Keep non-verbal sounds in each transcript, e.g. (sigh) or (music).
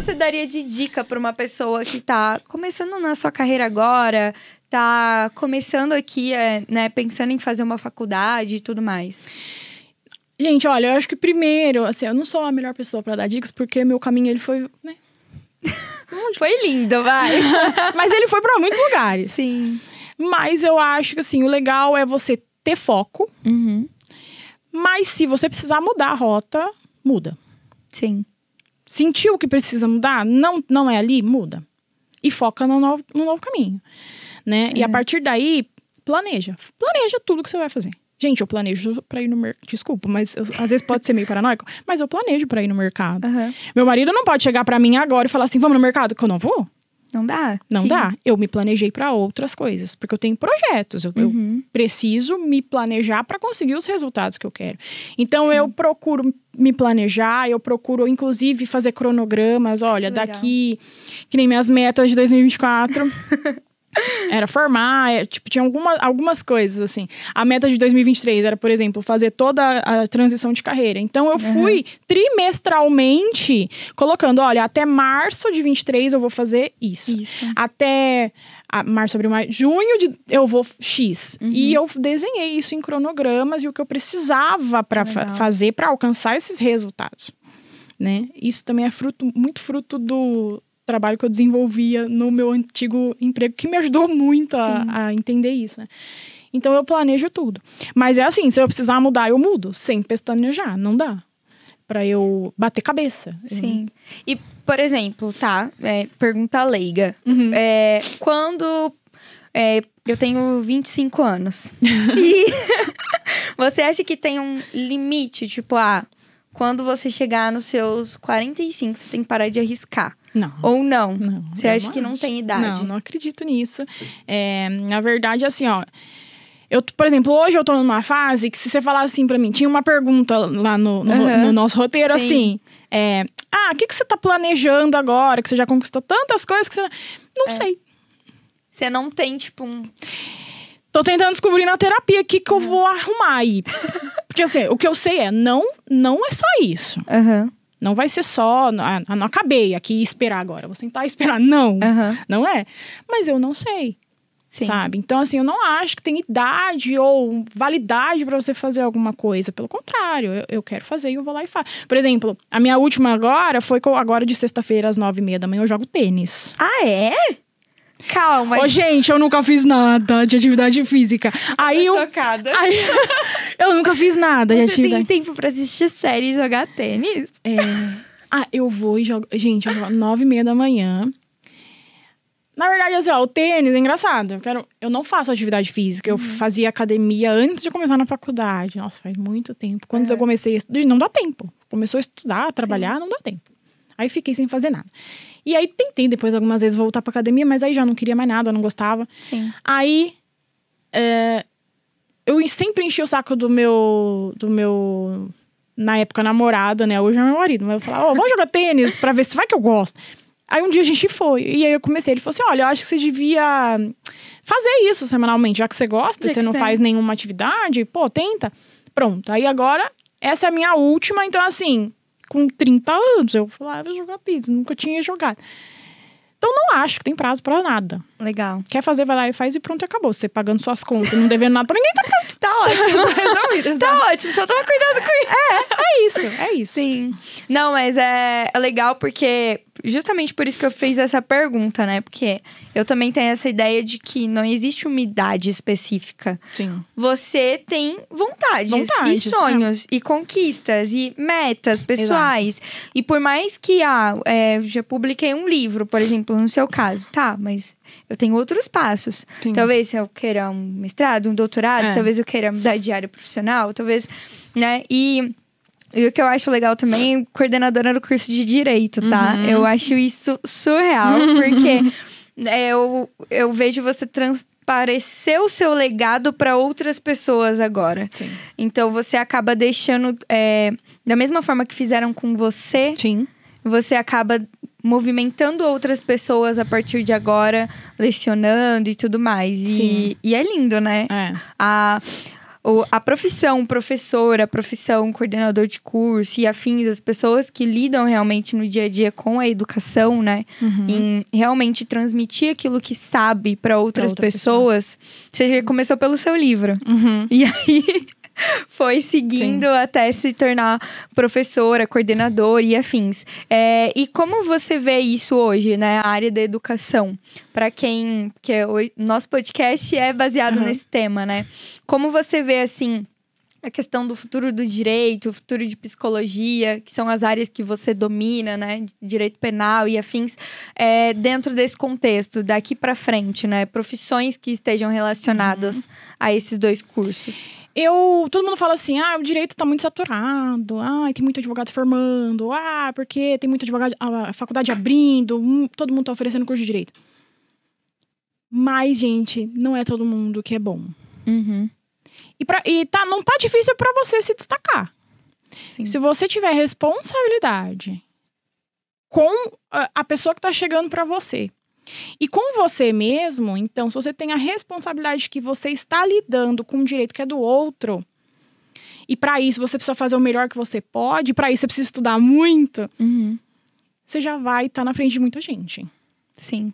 você daria de dica para uma pessoa que está começando na sua carreira agora, está começando aqui, é, né, pensando em fazer uma faculdade e tudo mais? Gente, olha, eu acho que primeiro, assim, eu não sou a melhor pessoa para dar dicas, porque meu caminho ele foi, né? (laughs) foi lindo, vai. (laughs) Mas ele foi para muitos lugares. Sim. Mas eu acho que assim, o legal é você ter foco. Uhum. Mas se você precisar mudar a rota, muda. Sim. Sentiu que precisa mudar? Não, não é ali? Muda. E foca no novo, no novo caminho. Né? É. E a é. partir daí, planeja. Planeja tudo que você vai fazer. Gente, eu planejo para ir no mercado. Desculpa, mas eu, às vezes pode ser meio paranoico, mas eu planejo para ir no mercado. Uhum. Meu marido não pode chegar para mim agora e falar assim: vamos no mercado, que eu não vou. Não dá. Não Sim. dá. Eu me planejei para outras coisas, porque eu tenho projetos. Eu, uhum. eu preciso me planejar para conseguir os resultados que eu quero. Então Sim. eu procuro me planejar, eu procuro inclusive fazer cronogramas, olha, daqui que nem minhas metas de 2024. (laughs) Era formar, é, tipo, tinha alguma, algumas coisas, assim. A meta de 2023 era, por exemplo, fazer toda a transição de carreira. Então, eu fui trimestralmente colocando, olha, até março de 23 eu vou fazer isso. isso. Até a, março, abril, maio, junho de, eu vou X. Uhum. E eu desenhei isso em cronogramas e o que eu precisava para fa fazer para alcançar esses resultados. Né? Isso também é fruto, muito fruto do, trabalho que eu desenvolvia no meu antigo emprego, que me ajudou muito a, a entender isso, né? Então eu planejo tudo. Mas é assim, se eu precisar mudar, eu mudo, sem pestanejar, não dá. para eu bater cabeça. Sim. É. E, por exemplo, tá? É, pergunta leiga. Uhum. É, quando. É, eu tenho 25 anos. (laughs) e (laughs) você acha que tem um limite, tipo, ah, quando você chegar nos seus 45, você tem que parar de arriscar. Não. Ou não. não você acha que não tem idade? Não, não acredito nisso. É, na verdade, assim, ó. Eu, por exemplo, hoje eu tô numa fase que se você falar assim para mim, tinha uma pergunta lá no, no, uhum. no nosso roteiro, Sim. assim. É, ah, o que, que você tá planejando agora? Que você já conquistou tantas coisas que você. Não é. sei. Você não tem, tipo, um. Tô tentando descobrir na terapia o que, que eu vou arrumar aí. (laughs) Porque assim, o que eu sei é, não, não é só isso. Uhum. Não vai ser só, ah, não acabei aqui esperar agora, vou sentar e esperar. (laughs) Não, uhum. não é. Mas eu não sei. Sim. Sabe? Então, assim, eu não acho que tem idade ou validade para você fazer alguma coisa. Pelo contrário, eu, eu, quero fazer e eu vou lá e faço. Por exemplo, a minha última agora foi agora de sexta-feira às nove e meia da manhã eu jogo tênis. Ah, é? Calma. Ô, gente, eu nunca fiz nada de atividade física. Aí eu. Chocada. (laughs) Aí, eu nunca fiz nada Você de atividade. tem tempo pra assistir série e jogar tênis? É. Ah, eu vou e jogo. Gente, eu vou nove e meia da manhã. Na verdade, assim, ó, o tênis é engraçado. Eu, quero... eu não faço atividade física. Eu uhum. fazia academia antes de começar na faculdade. Nossa, faz muito tempo. Quando eu é. comecei a estudar, não dá tempo. Começou a estudar, a trabalhar, Sim. não dá tempo. Aí fiquei sem fazer nada. E aí tentei depois algumas vezes voltar pra academia, mas aí já não queria mais nada, não gostava. Sim. Aí. É, eu sempre enchi o saco do meu. do meu. Na época, namorada, né? Hoje é meu marido, mas eu falava, ó, oh, vamos jogar tênis pra ver se vai que eu gosto. Aí um dia a gente foi, e aí eu comecei. Ele falou assim: olha, eu acho que você devia fazer isso semanalmente, já que você gosta, você não sei. faz nenhuma atividade, pô, tenta. Pronto. Aí agora, essa é a minha última, então assim, com 30 anos. Eu falava ah, jogar pizza, nunca tinha jogado. Então não acho que tem prazo para nada. Legal. Quer fazer, vai lá e faz e pronto, acabou. Você pagando suas contas, não devendo nada pra ninguém, tá pronto. tá ótimo. (laughs) tá, tá ótimo, só toma cuidado com isso. É, é isso, é isso. Sim. Não, mas é, é legal porque justamente por isso que eu fiz essa pergunta, né? Porque eu também tenho essa ideia de que não existe uma idade específica. Sim. Você tem vontades, vontades e né? sonhos, e conquistas, e metas pessoais. Exato. E por mais que, ah, é, já publiquei um livro, por exemplo, no seu caso, tá, mas eu tenho outros passos. Sim. Talvez eu queira um mestrado, um doutorado, é. talvez eu queira mudar de área profissional, talvez, né? E e o que eu acho legal também, coordenadora do curso de Direito, tá? Uhum. Eu acho isso surreal, (laughs) porque é, eu, eu vejo você transparecer o seu legado para outras pessoas agora. Sim. Então você acaba deixando. É, da mesma forma que fizeram com você. Sim. Você acaba movimentando outras pessoas a partir de agora, lecionando e tudo mais. Sim. E, e é lindo, né? É. A ou a profissão professora, a profissão coordenador de curso e afins, as pessoas que lidam realmente no dia a dia com a educação, né? Uhum. Em realmente transmitir aquilo que sabe para outras outra pessoas. Pessoa. Você já começou pelo seu livro. Uhum. E aí. (laughs) foi seguindo Sim. até se tornar professora, coordenadora e afins. É, e como você vê isso hoje, né? A área da educação, para quem que é o nosso podcast é baseado uhum. nesse tema, né? Como você vê assim a questão do futuro do direito, o futuro de psicologia, que são as áreas que você domina, né? Direito penal e afins, é, dentro desse contexto, daqui para frente, né? Profissões que estejam relacionadas uhum. a esses dois cursos. Eu, todo mundo fala assim, ah, o direito está muito saturado, ah, tem muito advogado formando, ah, porque tem muito advogado, a faculdade abrindo, todo mundo está oferecendo curso de direito. Mas, gente, não é todo mundo que é bom. Uhum. E, pra, e tá, não tá difícil para você se destacar. Sim. Se você tiver responsabilidade com a pessoa que tá chegando para você e com você mesmo, então, se você tem a responsabilidade que você está lidando com um direito que é do outro, e para isso você precisa fazer o melhor que você pode, para isso você precisa estudar muito, uhum. você já vai estar tá na frente de muita gente. Sim.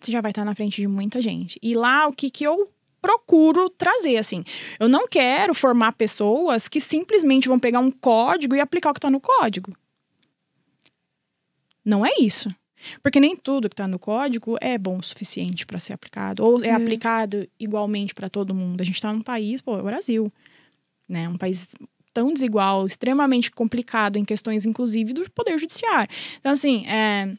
Você já vai estar tá na frente de muita gente. E lá, o que, que eu procuro trazer, assim. Eu não quero formar pessoas que simplesmente vão pegar um código e aplicar o que está no código. Não é isso. Porque nem tudo que está no código é bom o suficiente para ser aplicado. Ou é, é. aplicado igualmente para todo mundo. A gente está num país, pô, é o Brasil. Né? Um país tão desigual, extremamente complicado em questões, inclusive, do poder judiciário. Então, assim, é...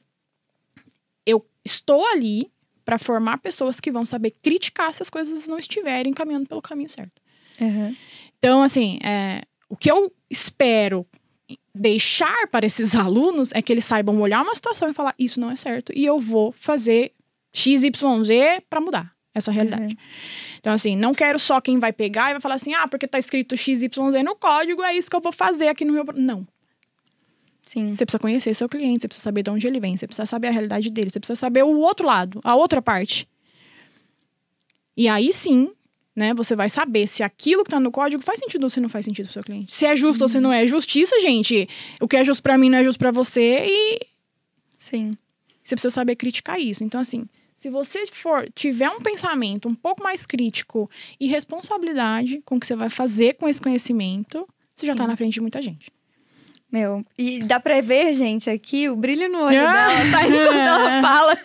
eu estou ali para formar pessoas que vão saber criticar se as coisas não estiverem caminhando pelo caminho certo. Uhum. Então, assim, é, o que eu espero deixar para esses (laughs) alunos é que eles saibam olhar uma situação e falar: isso não é certo, e eu vou fazer XYZ para mudar essa realidade. Uhum. Então, assim, não quero só quem vai pegar e vai falar assim: ah, porque tá escrito XYZ no código, é isso que eu vou fazer aqui no meu. Não. Sim. Você precisa conhecer seu cliente, você precisa saber de onde ele vem, você precisa saber a realidade dele, você precisa saber o outro lado, a outra parte. E aí sim, né, você vai saber se aquilo que tá no código faz sentido ou se não faz sentido pro seu cliente. Se é justo uhum. ou se uhum. não é. Justiça, gente. O que é justo para mim não é justo para você e. Sim. Você precisa saber criticar isso. Então, assim, se você for tiver um pensamento um pouco mais crítico e responsabilidade com o que você vai fazer com esse conhecimento, você tá Sim. já está na frente de muita gente. Meu, e dá pra ver, gente, aqui o brilho no olho ah! dela, tá? Enquanto ela (laughs) fala.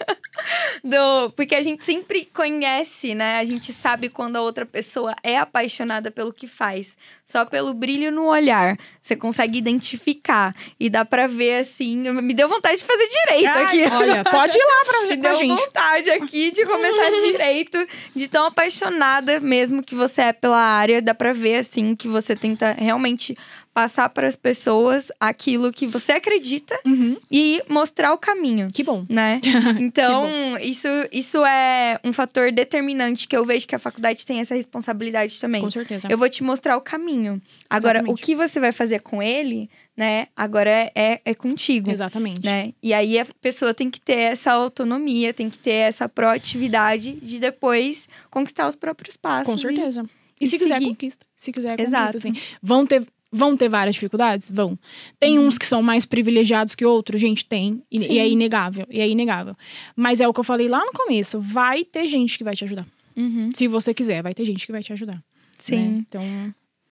Do, porque a gente sempre conhece, né? A gente sabe quando a outra pessoa é apaixonada pelo que faz. Só pelo brilho no olhar. Você consegue identificar. E dá pra ver, assim. Me deu vontade de fazer direito Ai, ah, aqui. Olha, pode ir lá pra ver, (laughs) Me deu gente. vontade aqui de começar (laughs) direito, de tão apaixonada mesmo que você é pela área. Dá pra ver, assim, que você tenta realmente passar para as pessoas aquilo que você acredita uhum. e mostrar o caminho. Que bom. Né? (laughs) Então, bom. Isso, isso é um fator determinante que eu vejo que a faculdade tem essa responsabilidade também. Com certeza. Eu vou te mostrar o caminho. Agora, Exatamente. o que você vai fazer com ele, né? Agora é, é, é contigo. Exatamente. Né? E aí a pessoa tem que ter essa autonomia, tem que ter essa proatividade de depois conquistar os próprios passos. Com certeza. E, e se seguir. quiser, conquista. Se quiser, Exato. conquista, assim. Vão ter Vão ter várias dificuldades? Vão. Tem uhum. uns que são mais privilegiados que outros? Gente, tem. E, e é inegável. E é inegável. Mas é o que eu falei lá no começo. Vai ter gente que vai te ajudar. Uhum. Se você quiser, vai ter gente que vai te ajudar. Sim. Né? Então.